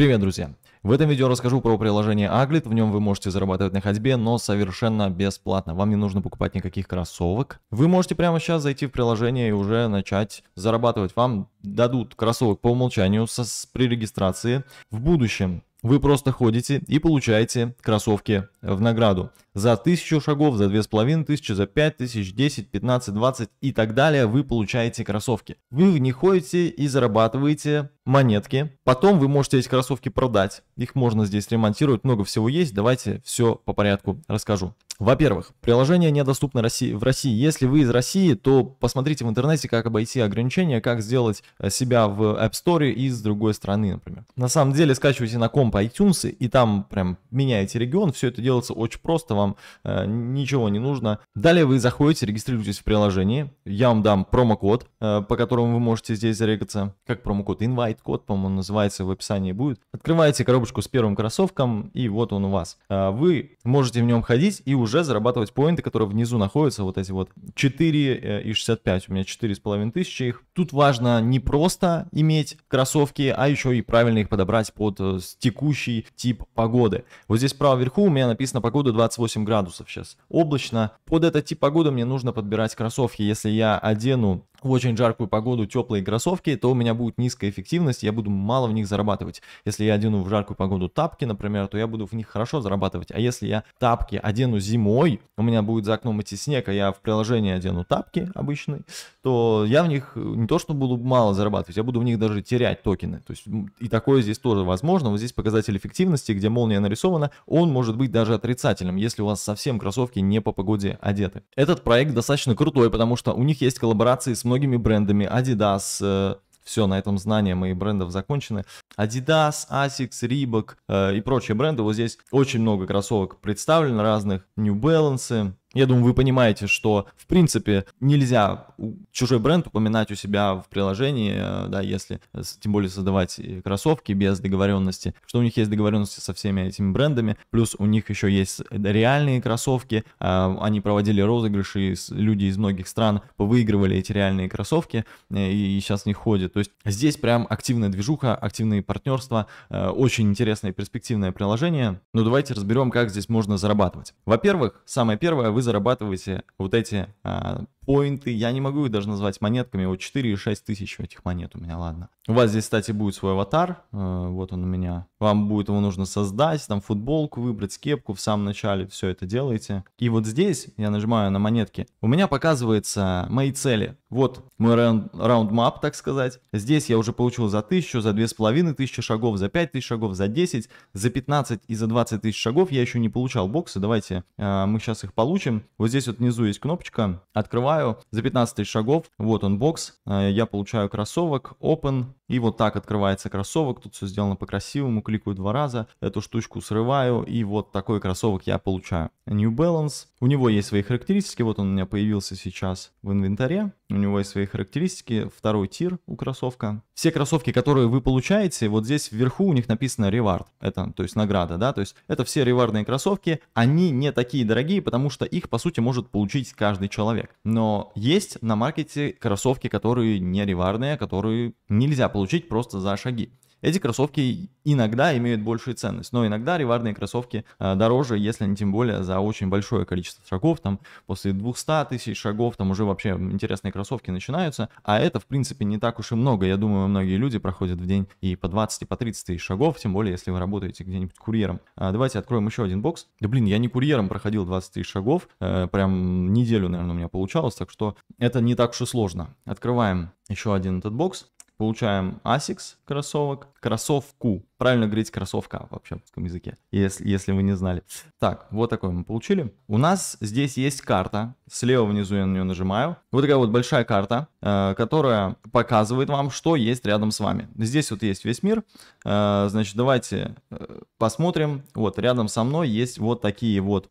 Привет, друзья! В этом видео расскажу про приложение Aglit, в нем вы можете зарабатывать на ходьбе, но совершенно бесплатно, вам не нужно покупать никаких кроссовок. Вы можете прямо сейчас зайти в приложение и уже начать зарабатывать, вам дадут кроссовок по умолчанию со, с, при регистрации. В будущем вы просто ходите и получаете кроссовки в награду за 1000 шагов, за 2500, за 5000, 10, 15, 20 и так далее вы получаете кроссовки. Вы в них ходите и зарабатываете монетки. Потом вы можете эти кроссовки продать. Их можно здесь ремонтировать, много всего есть. Давайте все по порядку расскажу. Во-первых, приложение недоступно в России. Если вы из России, то посмотрите в интернете, как обойти ограничения, как сделать э, себя в App Store из другой страны, например. На самом деле, скачивайте на комп iTunes, и там прям меняете регион, все это делается очень просто, вам э, ничего не нужно. Далее вы заходите, регистрируетесь в приложении, я вам дам промокод, э, по которому вы можете здесь зарегаться, как промокод, инвайт-код, по-моему, называется, в описании будет. Открываете коробочку с первым кроссовком, и вот он у вас. Э, вы можете в нем ходить и уже зарабатывать поинты, которые внизу находятся, вот эти вот 4 э, и 65, у меня 4 с половиной тысячи их. Тут важно не просто иметь кроссовки, а еще и правильно их подобрать под э, текущий тип погоды. Вот здесь справа вверху у меня написано погода 28 градусов сейчас. Облачно. Под этот тип погоды мне нужно подбирать кроссовки. Если я одену в очень жаркую погоду теплые кроссовки, то у меня будет низкая эффективность, я буду мало в них зарабатывать. Если я одену в жаркую погоду тапки, например, то я буду в них хорошо зарабатывать. А если я тапки одену зимой, у меня будет за окном идти снег, а я в приложении одену тапки обычные, то я в них не то что буду мало зарабатывать, я буду в них даже терять токены. То есть и такое здесь тоже возможно. Вот здесь показатель эффективности, где молния нарисована, он может быть даже отрицательным, если у вас совсем кроссовки не по погоде одеты. Этот проект достаточно крутой, потому что у них есть коллаборации с многими брендами. Adidas, э, все, на этом знания моих брендов закончены. Adidas, Asics, Reebok э, и прочие бренды. Вот здесь очень много кроссовок представлено, разных New Balance, я думаю, вы понимаете, что, в принципе, нельзя чужой бренд упоминать у себя в приложении, э, да, если, э, тем более, создавать э, кроссовки без договоренности, что у них есть договоренности со всеми этими брендами, плюс у них еще есть реальные кроссовки, они проводили розыгрыши, люди из многих стран выигрывали эти реальные кроссовки и сейчас не ходят. То есть здесь прям активная движуха, активные партнерства, очень интересное и перспективное приложение. Но ну, давайте разберем, как здесь можно зарабатывать. Во-первых, самое первое, вы вы зарабатываете вот эти а, поинты, я не могу их даже назвать монетками, вот 4 и 6 тысяч этих монет у меня, ладно. У вас здесь, кстати, будет свой аватар, э, вот он у меня. Вам будет его нужно создать, там футболку выбрать, скепку в самом начале все это делаете. И вот здесь я нажимаю на монетки, у меня показываются мои цели. Вот мой раундмап, так сказать. Здесь я уже получил за 1000, за 2500 шагов, за 5000 шагов, за 10, за 15 и за 20 тысяч шагов я еще не получал боксы. Давайте э, мы сейчас их получим. Вот здесь вот внизу есть кнопочка, открываю покупаю за 15 тысяч шагов. Вот он бокс, э, я получаю кроссовок, open, и вот так открывается кроссовок. Тут все сделано по-красивому. Кликаю два раза. Эту штучку срываю. И вот такой кроссовок я получаю. New Balance. У него есть свои характеристики. Вот он у меня появился сейчас в инвентаре. У него есть свои характеристики. Второй тир у кроссовка. Все кроссовки, которые вы получаете, вот здесь вверху у них написано ревард. Это, то есть, награда, да? То есть, это все ревардные кроссовки. Они не такие дорогие, потому что их, по сути, может получить каждый человек. Но есть на маркете кроссовки, которые не ревардные, а которые нельзя получить получить просто за шаги. Эти кроссовки иногда имеют большую ценность, но иногда ревардные кроссовки э, дороже, если они тем более за очень большое количество шагов, там после 200 тысяч шагов, там уже вообще интересные кроссовки начинаются, а это в принципе не так уж и много, я думаю, многие люди проходят в день и по 20, и по 30 тысяч шагов, тем более, если вы работаете где-нибудь курьером. А, давайте откроем еще один бокс. Да блин, я не курьером проходил 20 тысяч шагов, э, прям неделю, наверное, у меня получалось, так что это не так уж и сложно. Открываем еще один этот бокс. Получаем ASICS кроссовок, кроссовку Правильно говорить кроссовка вообще в русском языке, если, если вы не знали. Так, вот такой мы получили. У нас здесь есть карта. Слева внизу я на нее нажимаю. Вот такая вот большая карта, э, которая показывает вам, что есть рядом с вами. Здесь вот есть весь мир. Э, значит, давайте э, посмотрим. Вот рядом со мной есть вот такие вот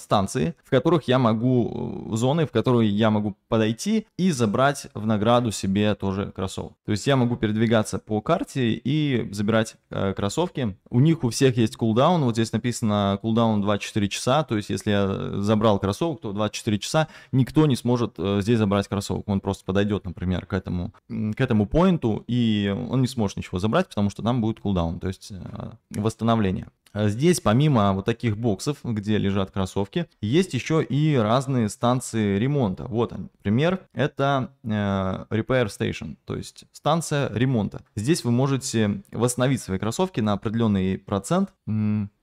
станции, в которых я могу, зоны, в которые я могу подойти и забрать в награду себе тоже кроссов. То есть я могу передвигаться по карте и забирать Э, кроссовки. У них у всех есть кулдаун. Вот здесь написано кулдаун 24 часа. То есть, если я э, забрал кроссовок, то 24 часа никто не сможет э, здесь забрать кроссовок. Он просто подойдет, например, к этому, к этому поинту, и он не сможет ничего забрать, потому что там будет кулдаун, то есть восстановление. А здесь помимо вот таких боксов, где лежат кроссовки, есть еще и разные станции ремонта. Вот они. Пример это э, Repair Station, то есть станция ремонта. Здесь вы можете восстановить свои кроссовки на определенный процент.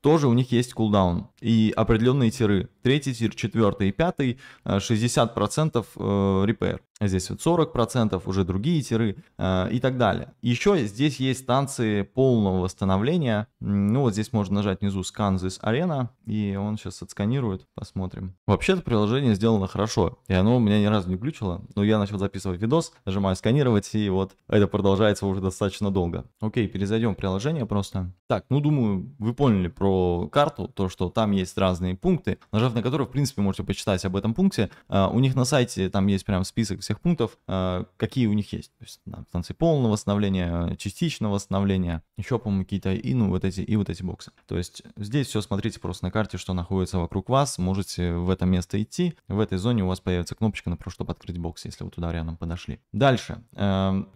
Тоже у них есть кулдаун и определенные тиры третий тир, четвертый и пятый, 60% э, э, repair. Здесь вот 40%, уже другие тиры э, и так далее. Еще здесь есть станции полного восстановления. Ну вот здесь можно нажать внизу Scan this Arena, и он сейчас отсканирует. Посмотрим. Вообще-то приложение сделано хорошо, и оно у меня ни разу не включило Но я начал записывать видос, нажимаю сканировать, и вот это продолжается уже достаточно долго. Окей, перезайдем в приложение просто. Так, ну думаю, вы поняли про карту, то, что там есть разные пункты. Нажав на которой, в принципе, можете почитать об этом пункте. А, у них на сайте там есть прям список всех пунктов, а, какие у них есть. То есть там станции полного восстановления, частичного восстановления, еще, по-моему, какие-то и, ну, вот эти, и вот эти боксы. То есть здесь все смотрите просто на карте, что находится вокруг вас, можете в это место идти. В этой зоне у вас появится кнопочка, например, чтобы открыть бокс, если вы туда рядом подошли. Дальше.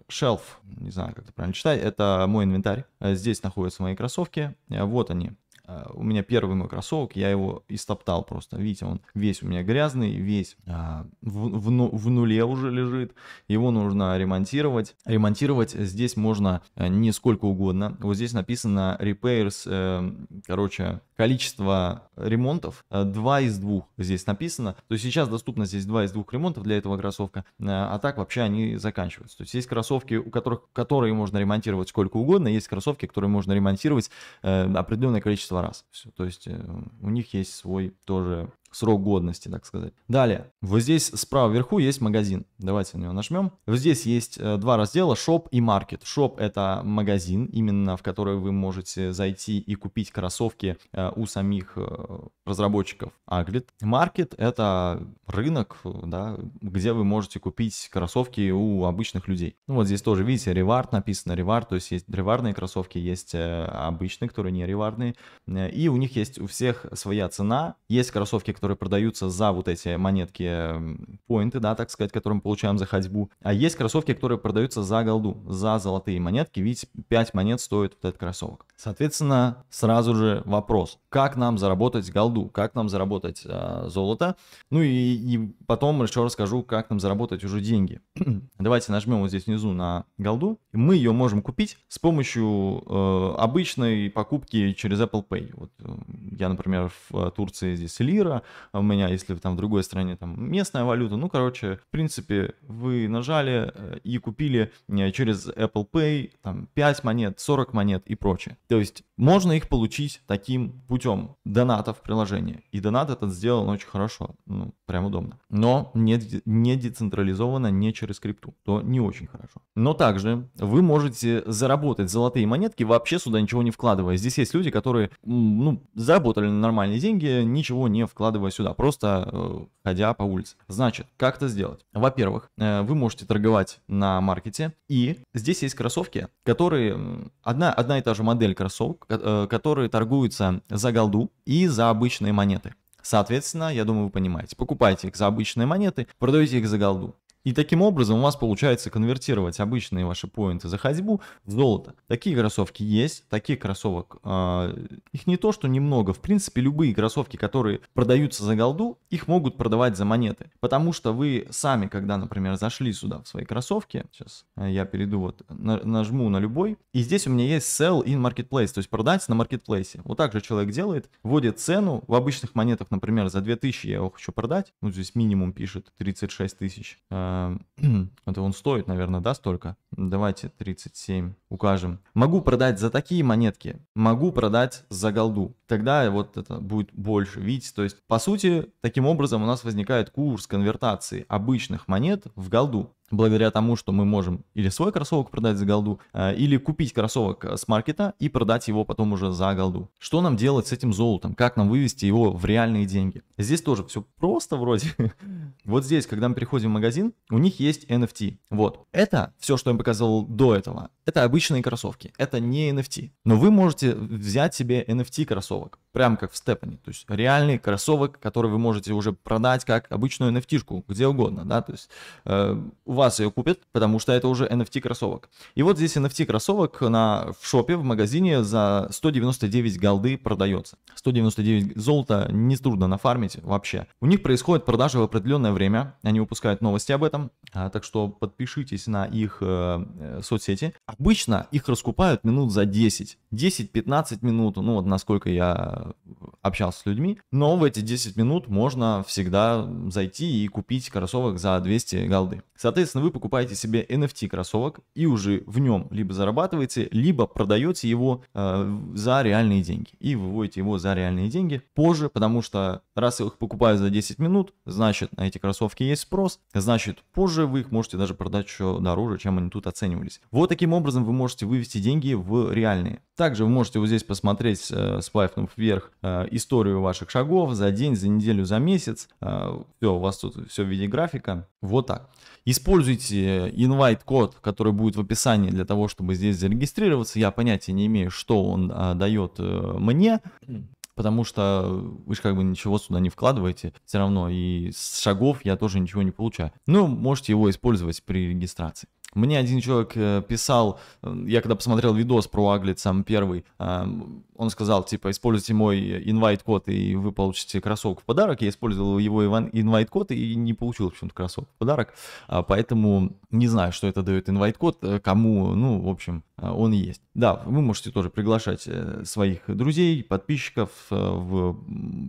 Шелф, э, не знаю, как это правильно читать, это мой инвентарь. Э, здесь находятся мои кроссовки. Э, вот они. А, у меня первый мой кроссовок, я его истоптал просто. Видите, он весь у меня грязный, весь а, в, в, ну, в нуле уже лежит. Его нужно ремонтировать. Ремонтировать здесь можно а, не сколько угодно. Вот здесь написано repairs, э, короче, количество ремонтов. 2 э, из 2 здесь написано. То есть сейчас доступно здесь 2 из 2 ремонтов для этого кроссовка. А, а так вообще они заканчиваются. То есть есть кроссовки, у которых, которые можно ремонтировать сколько угодно. Есть кроссовки, которые можно ремонтировать э, определенное количество раз. Все, то есть э, у них есть свой тоже срок годности, так сказать. Далее, вот здесь справа вверху есть магазин. Давайте на него нажмем. Вот здесь есть э, два раздела Shop и Market. Shop — это магазин, именно в который вы можете зайти и купить кроссовки э, у самих э, разработчиков Aglet. Market — это рынок, да, где вы можете купить кроссовки у обычных людей. Ну вот здесь тоже, видите, ревард написано, ревард, то есть есть ревардные кроссовки, есть обычные, которые не ревардные, и у них есть у всех своя цена. Есть кроссовки, которые продаются за вот эти монетки поинты, да, так сказать, которые мы получаем за ходьбу. А есть кроссовки, которые продаются за голду, за золотые монетки, видите, 5 монет стоит вот этот кроссовок. Соответственно, сразу же вопрос, как нам заработать голду, как нам заработать э, золото, ну и, и потом еще расскажу, как нам заработать уже деньги. Давайте нажмем вот здесь внизу на голду, мы ее можем купить с помощью э, обычной покупки через Apple Pay. Вот э, я, например, в э, Турции здесь лира, у меня, если там в другой стране там местная валюта. Ну, короче, в принципе, вы нажали э, и купили э, через Apple Pay там 5 монет, 40 монет и прочее. То есть можно их получить таким путем донатов в приложении. И донат этот сделан очень хорошо, ну, прям удобно. Но не, не децентрализованно, не через крипту, то не очень хорошо. Но также вы можете заработать золотые монетки, вообще сюда ничего не вкладывая. Здесь есть люди, которые, ну, заработали нормальные деньги, ничего не вкладывая вкладывая сюда, просто э, ходя по улице. Значит, как это сделать? Во-первых, э, вы можете торговать на маркете, и здесь есть кроссовки, которые, одна, одна и та же модель кроссовок, э, которые торгуются за голду и за обычные монеты. Соответственно, я думаю, вы понимаете, покупайте их за обычные монеты, продаете их за голду. И таким образом у вас получается конвертировать обычные ваши поинты за ходьбу в золото. Такие кроссовки есть, таких кроссовок, э, их не то что немного, в принципе любые кроссовки, которые продаются за голду, их могут продавать за монеты. Потому что вы сами, когда, например, зашли сюда в свои кроссовки, сейчас э, я перейду вот, на, нажму на любой, и здесь у меня есть sell in marketplace, то есть продать на маркетплейсе. Вот так же человек делает, вводит цену, в обычных монетах, например, за 2000 я его хочу продать, ну здесь минимум пишет 36 тысяч, э, а, это он стоит, наверное, да, столько? Давайте 37 укажем. Могу продать за такие монетки, могу продать за голду. Тогда вот это будет больше, видите? То есть, по сути, таким образом у нас возникает курс конвертации обычных монет в голду благодаря тому, что мы можем или свой кроссовок продать за голду, а, или купить кроссовок с маркета и продать его потом уже за голду. Что нам делать с этим золотом? Как нам вывести его в реальные деньги? Здесь тоже все просто вроде. Вот здесь, когда мы приходим в магазин, у них есть NFT. Вот. Это все, что я показывал до этого. Это обычные кроссовки. Это не NFT. Но вы можете взять себе NFT кроссовок прям как в Степане. То есть реальный кроссовок, который вы можете уже продать как обычную NFT-шку, где угодно, да, то есть э, у вас ее купят, потому что это уже NFT-кроссовок. И вот здесь NFT-кроссовок на, в шопе, в магазине за 199 голды продается. 199 золота не трудно нафармить вообще. У них происходит продажа в определенное время, они выпускают новости об этом, а, так что подпишитесь на их э, э, соцсети. Обычно их раскупают минут за 10, 10-15 минут, ну вот насколько я общался с людьми, но в эти 10 минут можно всегда зайти и купить кроссовок за 200 голды. Соответственно, вы покупаете себе NFT кроссовок и уже в нем либо зарабатываете, либо продаете его э, за реальные деньги и выводите его за реальные деньги позже, потому что раз их покупаю за 10 минут, значит на эти кроссовки есть спрос, значит позже дороже, вы их можете даже продать еще дороже, чем они тут оценивались. Вот таким образом вы можете вывести деньги в реальные. Также вы можете вот здесь посмотреть, э, сплайфнув вверх, э, историю ваших шагов за день, за неделю, за месяц. Э, все, у вас тут все в виде графика. Вот так. Используйте инвайт-код, который будет в описании для того, чтобы здесь зарегистрироваться. Я понятия не имею, что он э, дает э, мне потому что вы же как бы ничего сюда не вкладываете все равно, и с шагов я тоже ничего не получаю. Ну, можете его использовать при регистрации. Мне один человек э, писал, э, я когда посмотрел видос про Аглит, самый первый, э, он сказал, типа, используйте мой инвайт-код, и вы получите кроссовок в подарок. Я использовал его инвайт-код и не получил в общем то кроссовок в подарок. А, поэтому не знаю, что это дает инвайт-код, кому, ну, в общем, он есть. Да, вы можете тоже приглашать своих друзей, подписчиков в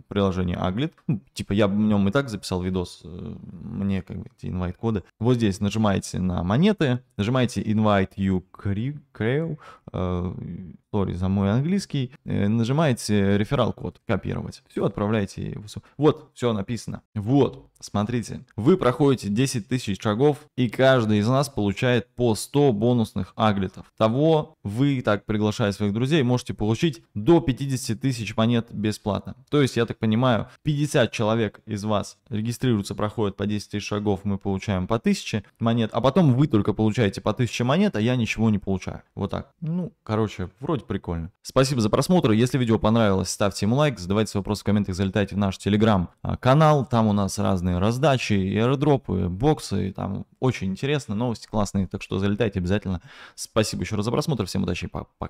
приложение Аглит. Ну, типа, я в нем и так записал видос, мне как бы эти инвайт-коды. Вот здесь нажимаете на монеты, Нажимаете Invite You Crew, сори э, за мой английский, э, нажимаете реферал-код «Копировать». Все, отправляете Вот, все написано. Вот, смотрите. Вы проходите 10 тысяч шагов, и каждый из нас получает по 100 бонусных аглитов. Того вы, так приглашая своих друзей, можете получить до 50 тысяч монет бесплатно. То есть, я так понимаю, 50 человек из вас регистрируются, проходят по 10 тысяч шагов, мы получаем по 1000 монет, а потом вы только получаете по 1000 монет, а я ничего не получаю. Вот так. Ну, ну, короче, вроде прикольно. Спасибо за просмотр. Если видео понравилось, ставьте ему лайк, задавайте вопросы в комментах, залетайте в наш телеграм-канал. А, там у нас разные раздачи, и аэродропы, боксы. И там очень интересно, новости классные. Так что залетайте обязательно. Спасибо еще раз за просмотр. Всем удачи и пока.